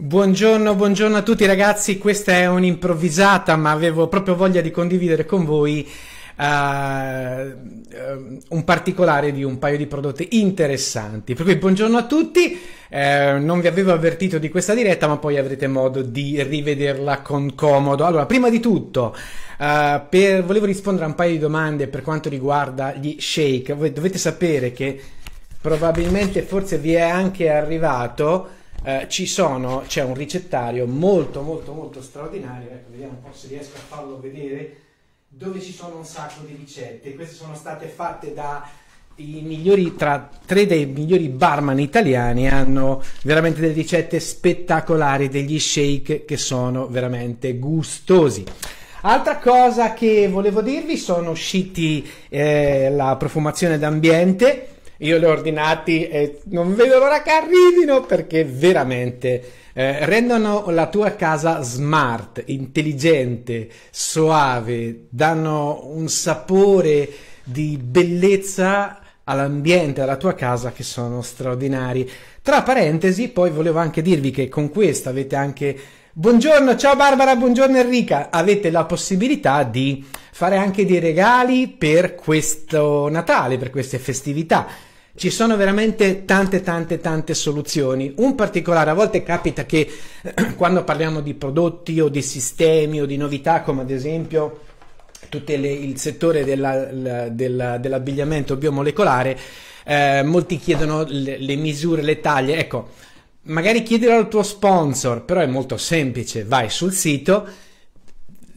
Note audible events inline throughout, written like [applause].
Buongiorno, buongiorno a tutti ragazzi, questa è un'improvvisata ma avevo proprio voglia di condividere con voi uh, un particolare di un paio di prodotti interessanti. Per cui buongiorno a tutti, eh, non vi avevo avvertito di questa diretta ma poi avrete modo di rivederla con comodo. Allora, prima di tutto, uh, per, volevo rispondere a un paio di domande per quanto riguarda gli shake. Voi dovete sapere che probabilmente forse vi è anche arrivato eh, ci sono, c'è un ricettario molto molto molto straordinario, ecco, vediamo un po' se riesco a farlo vedere, dove ci sono un sacco di ricette, queste sono state fatte da Migliori, tra tre dei migliori barman italiani hanno veramente delle ricette spettacolari, degli shake che sono veramente gustosi. Altra cosa che volevo dirvi sono usciti eh, la profumazione d'ambiente io li ho ordinati e non vedo l'ora che arrivino perché veramente eh, rendono la tua casa smart, intelligente, soave, danno un sapore di bellezza all'ambiente, alla tua casa che sono straordinari. Tra parentesi, poi volevo anche dirvi che con questa avete anche Buongiorno, ciao Barbara, buongiorno Enrica. Avete la possibilità di fare anche dei regali per questo Natale, per queste festività ci sono veramente tante tante tante soluzioni. Un particolare, a volte capita che [clears throat] quando parliamo di prodotti o di sistemi o di novità, come ad esempio tutto il settore della, della, dell'abbigliamento biomolecolare, eh, molti chiedono le, le misure, le taglie. Ecco, magari chiedilo al tuo sponsor, però è molto semplice, vai sul sito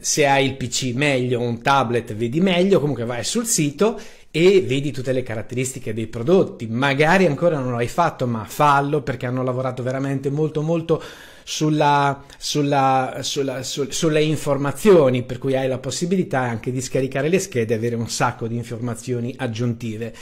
se hai il PC meglio, un tablet vedi meglio, comunque vai sul sito e vedi tutte le caratteristiche dei prodotti. Magari ancora non l'hai fatto, ma fallo perché hanno lavorato veramente molto molto sulla, sulla, sulla, su, sulle informazioni, per cui hai la possibilità anche di scaricare le schede e avere un sacco di informazioni aggiuntive.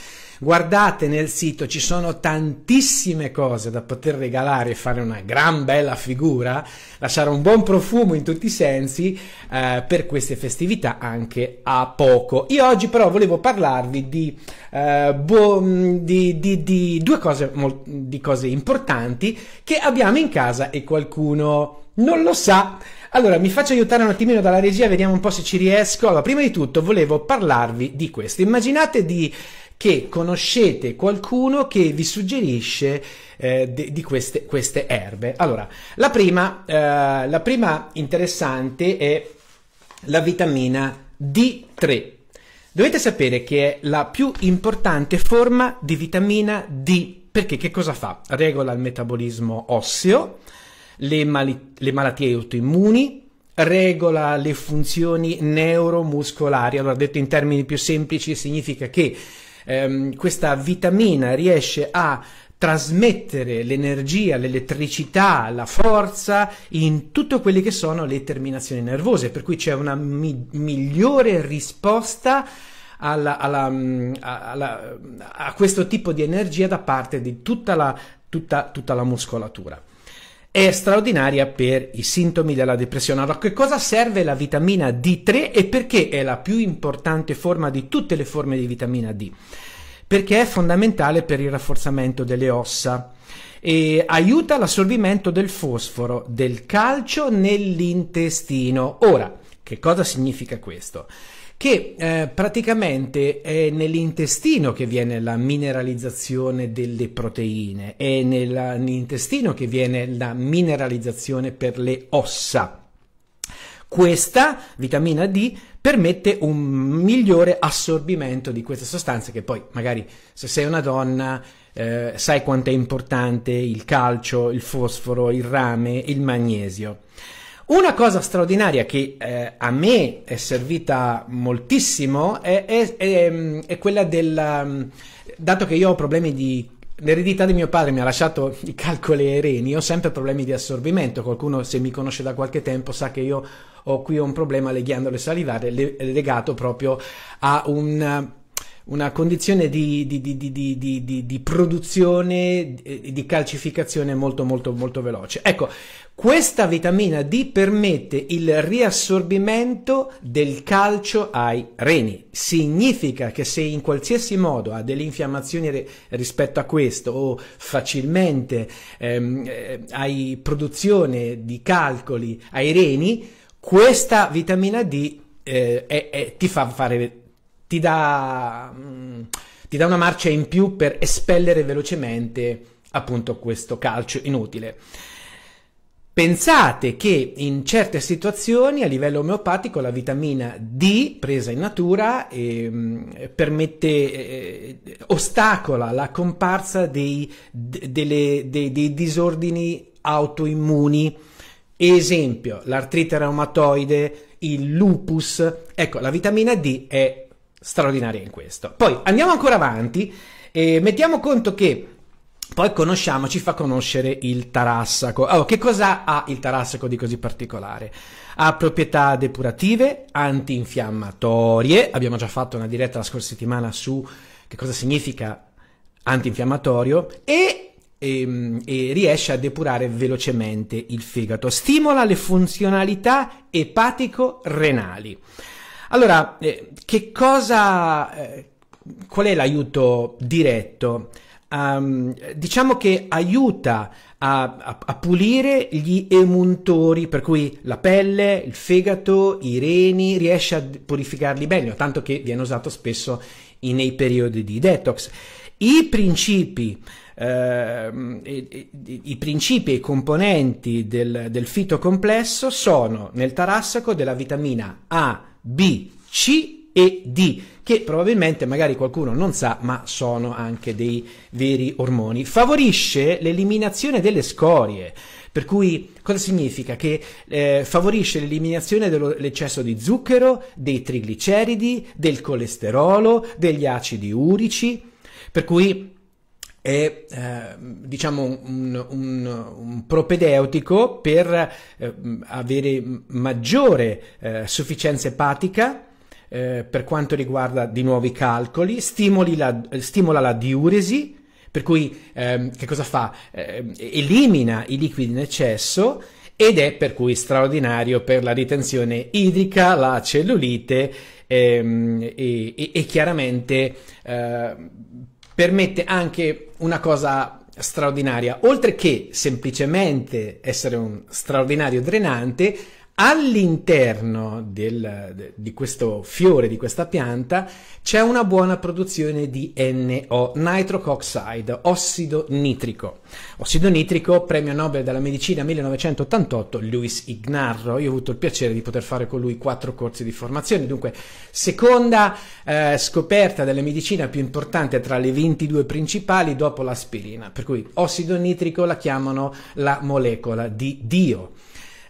Guardate nel sito, ci sono tantissime cose da poter regalare e fare una gran bella figura, lasciare un buon profumo in tutti i sensi eh, per queste festività anche a poco. Io oggi però volevo parlarvi di, eh, boh, mm, di, di, di due cose, di cose importanti che abbiamo in casa e qualcuno qualcuno non lo sa. Allora, mi faccio aiutare un attimino dalla regia, vediamo un po' se ci riesco. Allora, prima di tutto volevo parlarvi di questo. Immaginate di, che conoscete qualcuno che vi suggerisce eh, di, di queste, queste, erbe. Allora, la prima, eh, la prima interessante è la vitamina D3. Dovete sapere che è la più importante forma di vitamina D, perché che cosa fa? Regola il metabolismo osseo, le, mali- le malattie autoimmuni, regola le funzioni neuromuscolari. Allora, detto in termini più semplici, significa che ehm, questa vitamina riesce a trasmettere l'energia, l'elettricità, la forza in tutte quelle che sono le terminazioni nervose, per cui c'è una mi- migliore risposta alla, alla, alla, a questo tipo di energia da parte di tutta la, tutta, tutta la muscolatura è straordinaria per i sintomi della depressione. Allora, che cosa serve la vitamina D3 e perché è la più importante forma di tutte le forme di vitamina D? Perché è fondamentale per il rafforzamento delle ossa e aiuta l'assorbimento del fosforo, del calcio nell'intestino. Ora, che cosa significa questo? che eh, praticamente è nell'intestino che viene la mineralizzazione delle proteine, è nell'intestino che viene la mineralizzazione per le ossa. Questa vitamina D permette un migliore assorbimento di queste sostanze che poi magari se sei una donna eh, sai quanto è importante il calcio, il fosforo, il rame, il magnesio. Una cosa straordinaria che eh, a me è servita moltissimo è, è, è, mm, è quella del... Mm, dato che io ho problemi di L'eredità di mio padre mi ha lasciato [laughs] i calcoli ai reni, ho sempre problemi di assorbimento, qualcuno se mi conosce da qualche tempo sa che io ho qui un problema alle ghiandole salivare legato proprio a un una condizione di, di, di, di, produzione, di calcificazione molto molto molto veloce. Ecco, questa vitamina D permette il riassorbimento del calcio ai reni. Significa che se in qualsiasi modo ha delle infiammazioni rispetto a questo o facilmente ehm, eh, hai produzione di calcoli ai reni, questa vitamina D eh, è, è, ti fa fare ti dà, mh, mm, ti dà una marcia in più per espellere velocemente appunto questo calcio inutile. Pensate che in certe situazioni a livello omeopatico la vitamina D presa in natura eh, permette, eh, ostacola la comparsa dei, delle, dei, dei disordini autoimmuni. Esempio, l'artrite reumatoide, il lupus. Ecco, la vitamina D è straordinaria in questo. Poi andiamo ancora avanti e mettiamo conto che poi conosciamo, ci fa conoscere il tarassaco. Allora, oh, che cosa ha il tarassaco di così particolare? Ha proprietà depurative, antinfiammatorie. Abbiamo già fatto una diretta la scorsa settimana su che cosa significa antinfiammatorio e ehm, e, riesce a depurare velocemente il fegato. Stimola le funzionalità epatico-renali. Allora, eh, che cosa, eh, qual è l'aiuto diretto? Um, diciamo che aiuta a, a, a, pulire gli emuntori, per cui la pelle, il fegato, i reni, riesce a purificarli meglio, tanto che viene usato spesso in, nei periodi di detox. I principi, eh, i principi e i componenti del, del fitocomplesso sono nel tarassaco della vitamina A, B, C e D, che probabilmente magari qualcuno non sa, ma sono anche dei veri ormoni. Favorisce l'eliminazione delle scorie. Per cui cosa significa? Che eh, favorisce l'eliminazione dell'eccesso di zucchero, dei trigliceridi, del colesterolo, degli acidi urici, per cui è eh, diciamo un, un, un, propedeutico per eh, avere maggiore eh, sufficienza epatica eh, per quanto riguarda di nuovi calcoli, la, stimola la diuresi, per cui ehm, che cosa fa? Eh, elimina i liquidi in eccesso ed è per cui straordinario per la ritenzione idrica, la cellulite ehm, e, e, e chiaramente eh, permette anche una cosa straordinaria, oltre che semplicemente essere un straordinario drenante, all'interno del, di questo fiore, di questa pianta, c'è una buona produzione di NO, nitric oxide, ossido nitrico. Ossido nitrico, premio Nobel della medicina 1988, Luis Ignarro. Io ho avuto il piacere di poter fare con lui quattro corsi di formazione. Dunque, seconda eh, scoperta della medicina più importante tra le 22 principali dopo l'aspirina. Per cui ossido nitrico la chiamano la molecola di Dio.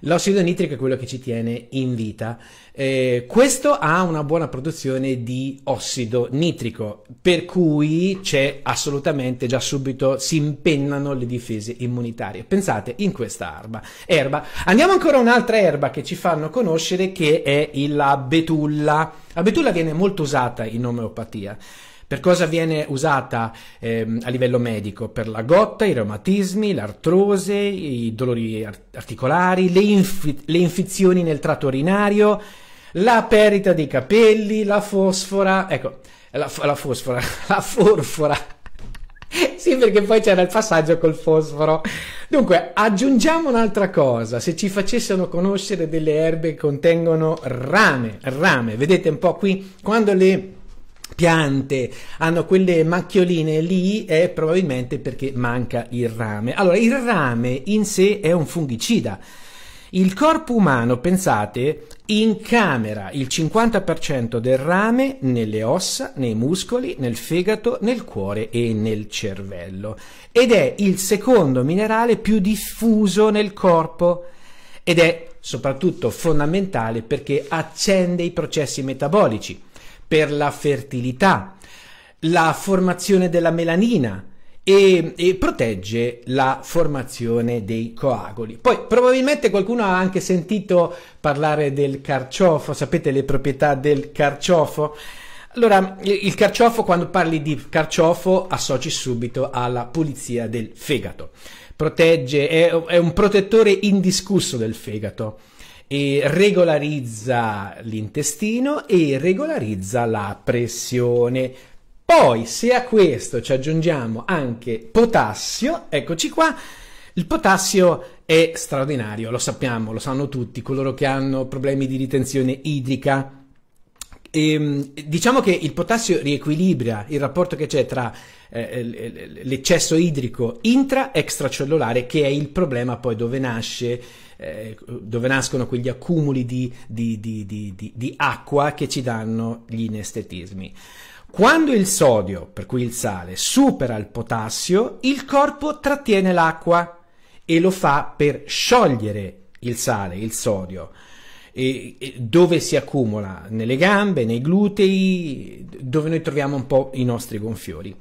L'ossido nitrico è quello che ci tiene in vita. Eh, questo ha una buona produzione di ossido nitrico, per cui c'è assolutamente già subito si impennano le difese immunitarie. Pensate in questa erba. erba. Andiamo ancora a un'altra erba che ci fanno conoscere che è la betulla. La betulla viene molto usata in omeopatia. Per cosa viene usata ehm, a livello medico? Per la gotta, i reumatismi, l'artrose, i dolori articolari, le, inf le infezioni nel tratto urinario, la perita dei capelli, la fosfora, ecco, la, la fosfora, [laughs] la forfora. sì, perché poi c'era il passaggio col fosforo. Dunque, aggiungiamo un'altra cosa, se ci facessero conoscere delle erbe che contengono rame, rame, vedete un po' qui, quando le piante hanno quelle macchioline lì è eh, probabilmente perché manca il rame. Allora, il rame in sé è un fungicida. Il corpo umano, pensate, incamera il 50% del rame nelle ossa, nei muscoli, nel fegato, nel cuore e nel cervello ed è il secondo minerale più diffuso nel corpo ed è soprattutto fondamentale perché accende i processi metabolici per la fertilità, la formazione della melanina e, e, protegge la formazione dei coaguli. Poi probabilmente qualcuno ha anche sentito parlare del carciofo, sapete le proprietà del carciofo? Allora, il carciofo, quando parli di carciofo, associ subito alla pulizia del fegato. Protegge, è, è un protettore indiscusso del fegato e regolarizza l'intestino e regolarizza la pressione. Poi, se a questo ci aggiungiamo anche potassio, eccoci qua, il potassio è straordinario, lo sappiamo, lo sanno tutti coloro che hanno problemi di ritenzione idrica. E, ehm, diciamo che il potassio riequilibra il rapporto che c'è tra eh, l'eccesso idrico intra-extracellulare, che è il problema poi dove nasce eh, dove nascono quegli accumuli di, di, di, di acqua che ci danno gli inestetismi. Quando il sodio, per cui il sale, supera il potassio, il corpo trattiene l'acqua e lo fa per sciogliere il sale, il sodio. E, e dove si accumula? Nelle gambe, nei glutei, dove noi troviamo un po' i nostri gonfiori.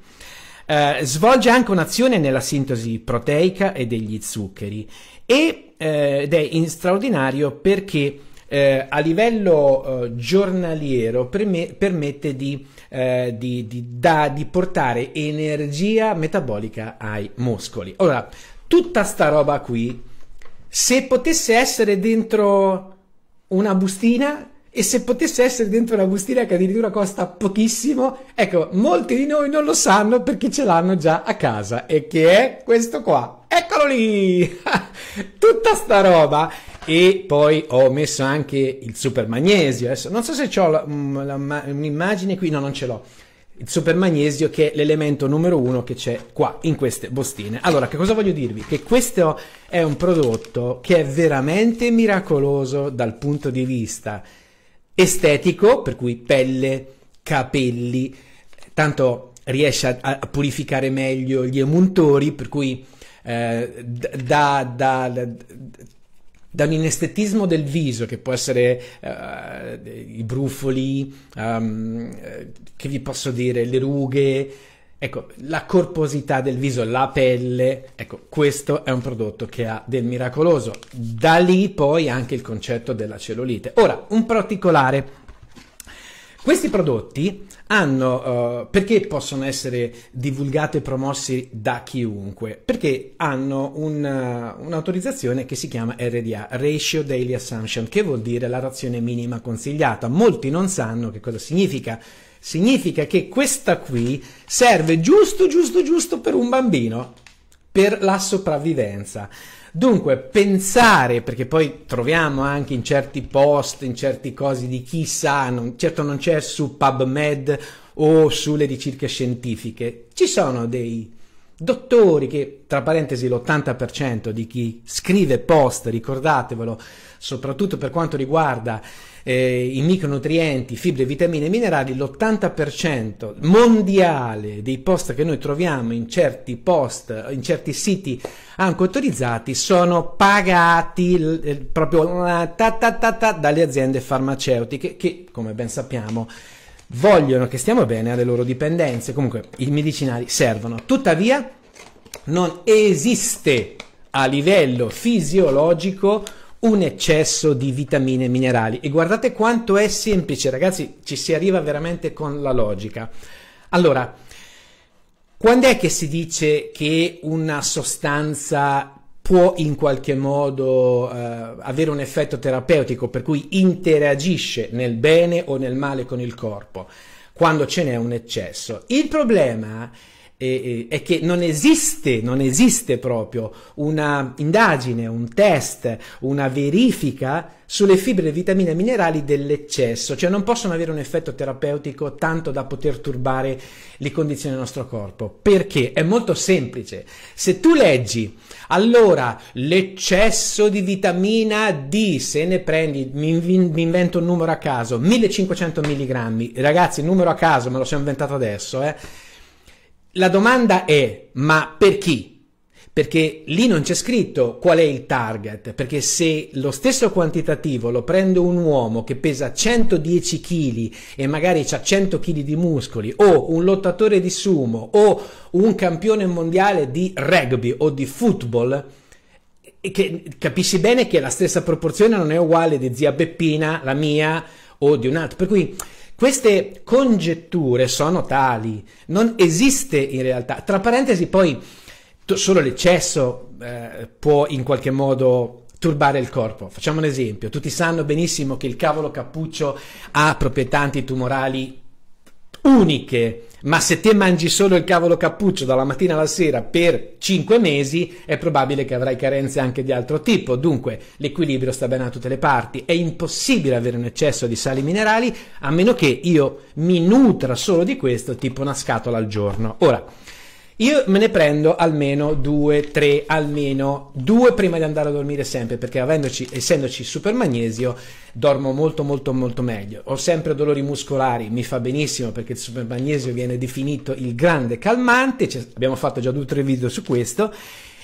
Eh, svolge anche un'azione nella sintesi proteica e degli zuccheri e, eh, ed è in straordinario perché eh, a livello eh, giornaliero perme- permette di, eh, di, di, da, di portare energia metabolica ai muscoli. Ora, tutta sta roba qui, se potesse essere dentro una bustina e se potesse essere dentro una bustina che addirittura costa pochissimo, ecco, molti di noi non lo sanno perché ce l'hanno già a casa e che è questo qua. Eccolo lì! [laughs] Tutta sta roba e poi ho messo anche il super magnesio. Adesso non so se ho mm, un'immagine qui, no, non ce l'ho. Il super magnesio che è l'elemento numero uno che c'è qua in queste bustine. Allora, che cosa voglio dirvi? Che questo è un prodotto che è veramente miracoloso dal punto di vista estetico, per cui pelle, capelli, tanto riesce a, a purificare meglio gli emuntori, per cui eh, da, da, da, da, un inestetismo del viso, che può essere eh, i brufoli, um, che vi posso dire, le rughe, Ecco, la corposità del viso, la pelle, ecco, questo è un prodotto che ha del miracoloso. Da lì poi anche il concetto della cellulite. Ora, un particolare. Questi prodotti hanno, uh, perché possono essere divulgati e promossi da chiunque? Perché hanno un, uh, un'autorizzazione che si chiama RDA, Ratio Daily Assumption, che vuol dire la razione minima consigliata. Molti non sanno che cosa significa Significa che questa qui serve giusto, giusto, giusto per un bambino, per la sopravvivenza. Dunque, pensare, perché poi troviamo anche in certi post, in certi cose di chissà, non, certo non c'è su PubMed o sulle ricerche scientifiche, ci sono dei dottori che, tra parentesi, l'80% di chi scrive post, ricordatevelo, soprattutto per quanto riguarda eh, i micronutrienti, fibre, vitamine e minerali, l'80% mondiale dei post che noi troviamo in certi post, in certi siti anche autorizzati, sono pagati eh, proprio eh, ta, ta, ta, dalle aziende farmaceutiche che, come ben sappiamo, vogliono che stiamo bene alle loro dipendenze. Comunque i medicinali servono. Tuttavia non esiste a livello fisiologico un eccesso di vitamine e minerali. E guardate quanto è semplice, ragazzi, ci si arriva veramente con la logica. Allora, quando è che si dice che una sostanza può in qualche modo eh, avere un effetto terapeutico, per cui interagisce nel bene o nel male con il corpo, quando ce n'è un eccesso? Il problema è e, e, è che non esiste, non esiste proprio una indagine, un test, una verifica sulle fibre, vitamine e minerali dell'eccesso, cioè non possono avere un effetto terapeutico tanto da poter turbare le condizioni del nostro corpo. Perché? È molto semplice. Se tu leggi, allora, l'eccesso di vitamina D, se ne prendi, mi, mi invento un numero a caso, 1500 mg, ragazzi, numero a caso, me lo sono inventato adesso, eh la domanda è, ma per chi? Perché lì non c'è scritto qual è il target, perché se lo stesso quantitativo lo prende un uomo che pesa 110 kg e magari ha 100 kg di muscoli, o un lottatore di sumo, o un campione mondiale di rugby o di football, che, capisci bene che la stessa proporzione non è uguale di zia Beppina, la mia, o di un altro. Per cui queste congetture sono tali, non esiste in realtà. Tra parentesi, poi solo l'eccesso eh, può in qualche modo turbare il corpo. Facciamo un esempio, tutti sanno benissimo che il cavolo cappuccio ha proprietà antitumorali uniche ma se te mangi solo il cavolo cappuccio dalla mattina alla sera per 5 mesi è probabile che avrai carenze anche di altro tipo, dunque l'equilibrio sta bene a tutte le parti, è impossibile avere un eccesso di sali minerali a meno che io mi nutra solo di questo tipo una scatola al giorno. Ora, io me ne prendo almeno due, tre, almeno due prima di andare a dormire sempre, perché avendoci, essendoci super magnesio, dormo molto molto molto meglio. Ho sempre dolori muscolari, mi fa benissimo perché il super magnesio viene definito il grande calmante, cioè, abbiamo fatto già due o tre video su questo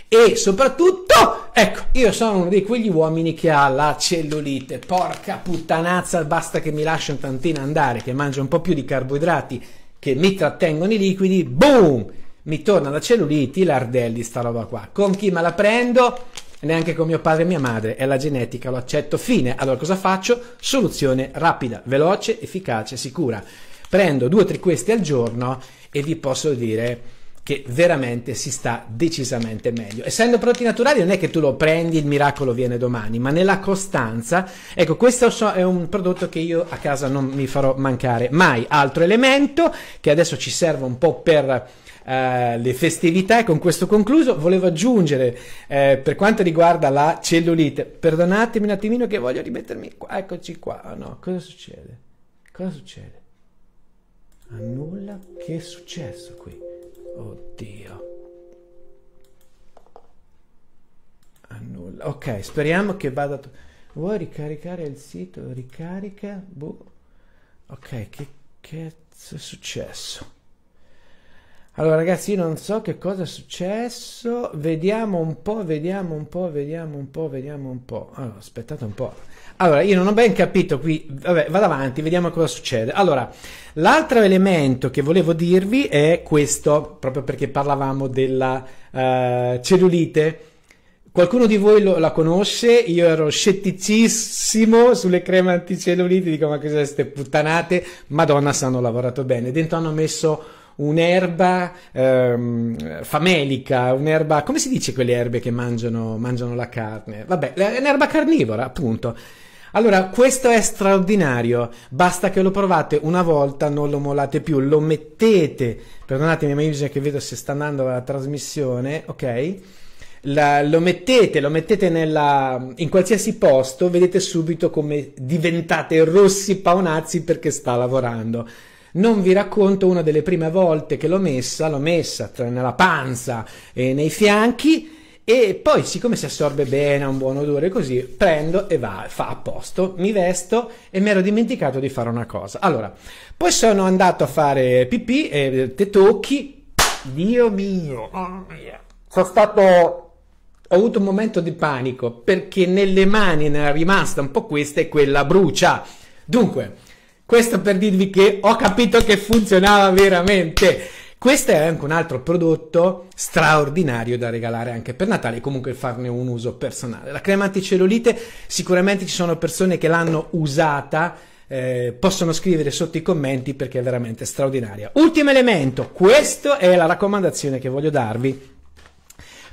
e soprattutto, ecco, io sono uno di quegli uomini che ha la cellulite, porca puttanazza, basta che mi lascio un tantino andare, che mangio un po' più di carboidrati che mi trattengono i liquidi, boom! mi torna la celluliti, l'ardelli, sta roba qua. Con chi me la prendo? Neanche con mio padre e mia madre, è la genetica, lo accetto, fine. Allora cosa faccio? Soluzione rapida, veloce, efficace, sicura. Prendo due o tre questi al giorno e vi posso dire che veramente si sta decisamente meglio. Essendo prodotti naturali non è che tu lo prendi, il miracolo viene domani, ma nella costanza, ecco, questo è un prodotto che io a casa non mi farò mancare mai. Altro elemento che adesso ci serve un po' per eh, le festività e con questo concluso volevo aggiungere eh, per quanto riguarda la cellulite, perdonatemi un attimino che voglio rimettermi qua, eccoci qua, oh no, cosa succede? Cosa succede? A nulla, che è successo qui? Oddio. A nulla, ok, speriamo che vada... To- Vuoi ricaricare il sito? Ricarica? Boh. Ok, che cazzo è successo? Allora ragazzi io non so che cosa è successo, vediamo un po', vediamo un po', vediamo un po', vediamo un po'. Allora, aspettate un po'. Allora, io non ho ben capito qui, vabbè, vado avanti, vediamo cosa succede. Allora, l'altro elemento che volevo dirvi è questo, proprio perché parlavamo della uh, cellulite. Qualcuno di voi lo, la conosce, io ero scetticissimo sulle creme anticellulite, dico ma sono queste puttanate, madonna se hanno lavorato bene, dentro hanno messo un'erba ehm, famelica, un'erba, come si dice quelle erbe che mangiano, mangiano la carne? Vabbè, è un'erba carnivora, appunto. Allora, questo è straordinario, basta che lo provate una volta, non lo molate più, lo mettete, perdonatemi ma io che vedo se sta andando la trasmissione, ok? La, lo mettete, lo mettete nella, in qualsiasi posto, vedete subito come diventate rossi paonazzi perché sta lavorando non vi racconto una delle prime volte che l'ho messa, l'ho messa nella panza e nei fianchi e poi siccome si assorbe bene, ha un buon odore così, prendo e va, fa a posto, mi vesto e mi ero dimenticato di fare una cosa. Allora, poi sono andato a fare pipì e eh, te tocchi, Dio mio, oh mio. sono stato ho avuto un momento di panico perché nelle mani ne era rimasta un po' questa e quella brucia. Dunque, questo per dirvi che ho capito che funzionava veramente. Questo è anche un altro prodotto straordinario da regalare anche per Natale, comunque farne un uso personale. La crema anticellulite, sicuramente ci sono persone che l'hanno usata, eh, possono scrivere sotto i commenti perché è veramente straordinaria. Ultimo elemento, questa è la raccomandazione che voglio darvi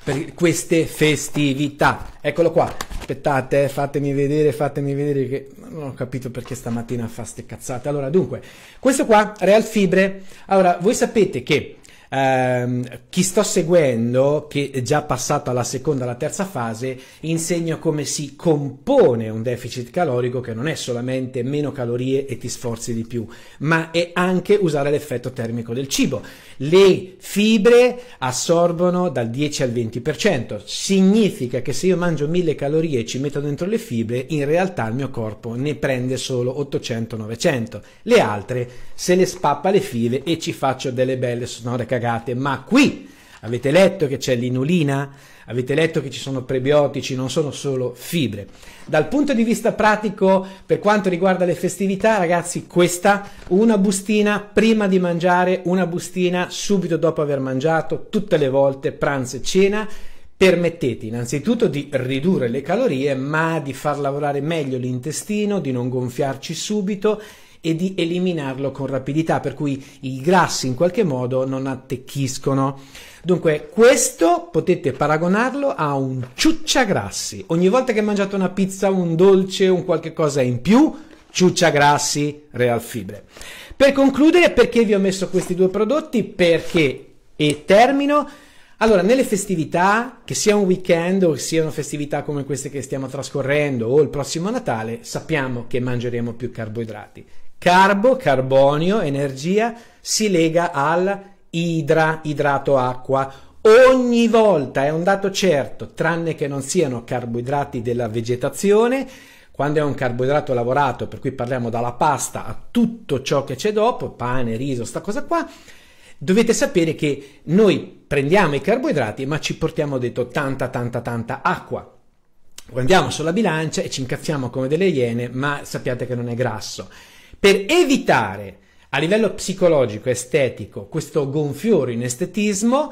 per queste festività. Eccolo qua. Aspettate, eh, fatemi vedere, fatemi vedere che non ho capito perché stamattina fa ste cazzate. Allora, dunque, questo qua, Real Fibre. Allora, voi sapete che ehm, chi sto seguendo, che è già passato alla seconda, e alla terza fase, insegno come si compone un deficit calorico che non è solamente meno calorie e ti sforzi di più, ma è anche usare l'effetto termico del cibo. Le fibre assorbono dal 10 al 20%, significa che se io mangio 1000 calorie e ci metto dentro le fibre, in realtà il mio corpo ne prende solo 800-900, le altre se le spappa le fibre e ci faccio delle belle sonore cagate cagate, ma qui avete letto che c'è l'inulina, avete letto che ci sono prebiotici, non sono solo fibre. Dal punto di vista pratico, per quanto riguarda le festività, ragazzi, questa una bustina prima di mangiare, una bustina subito dopo aver mangiato, tutte le volte, pranzo e cena. Permettete innanzitutto di ridurre le calorie, ma di far lavorare meglio l'intestino, di non gonfiarci subito e di eliminarlo con rapidità, per cui i grassi in qualche modo non attecchiscono. Dunque, questo potete paragonarlo a un ciucciagrassi. Ogni volta che mangiate una pizza, un dolce, un qualche cosa in più, ciucciagrassi, real fibre. Per concludere, perché vi ho messo questi due prodotti? Perché, e termino, allora, nelle festività, che sia un weekend o che siano festività come queste che stiamo trascorrendo o il prossimo Natale, sappiamo che mangeremo più carboidrati. Carbo, carbonio, energia si lega al idra, idrato acqua. Ogni volta è un dato certo, tranne che non siano carboidrati della vegetazione, quando è un carboidrato lavorato, per cui parliamo dalla pasta a tutto ciò che c'è dopo, pane, riso, sta cosa qua, dovete sapere che noi prendiamo i carboidrati ma ci portiamo detto tanta, tanta, tanta acqua. Andiamo sulla bilancia e ci incazziamo come delle iene, ma sappiate che non è grasso per evitare a livello psicologico, estetico, questo gonfiore in estetismo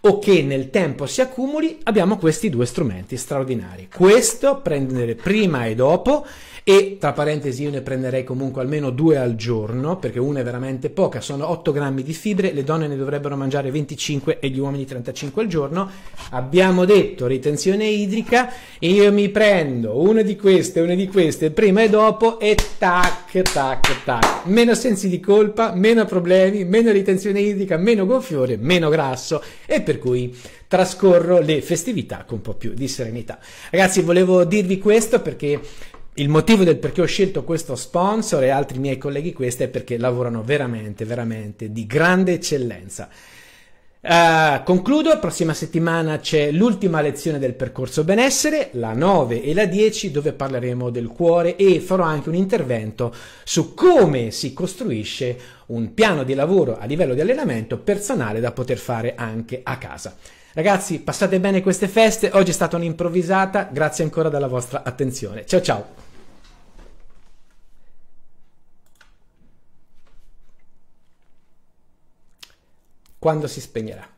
o che nel tempo si accumuli, abbiamo questi due strumenti straordinari. Questo prendere prima e dopo e tra parentesi io ne prenderei comunque almeno due al giorno perché una è veramente poca, sono 8 grammi di fibre, le donne ne dovrebbero mangiare 25 e gli uomini 35 al giorno. Abbiamo detto ritenzione idrica, io mi prendo una di queste, una di queste, prima e dopo e tac, tac, tac. Meno sensi di colpa, meno problemi, meno ritenzione idrica, meno gonfiore, meno grasso e per cui trascorro le festività con un po' più di serenità. Ragazzi, volevo dirvi questo perché il motivo del perché ho scelto questo sponsor e altri miei colleghi questo è perché lavorano veramente, veramente di grande eccellenza. Uh, concludo, la prossima settimana c'è l'ultima lezione del percorso benessere, la 9 e la 10, dove parleremo del cuore e farò anche un intervento su come si costruisce un piano di lavoro a livello di allenamento personale da poter fare anche a casa. Ragazzi, passate bene queste feste, oggi è stata un'improvvisata, grazie ancora della vostra attenzione. Ciao ciao! quando si spegnerà.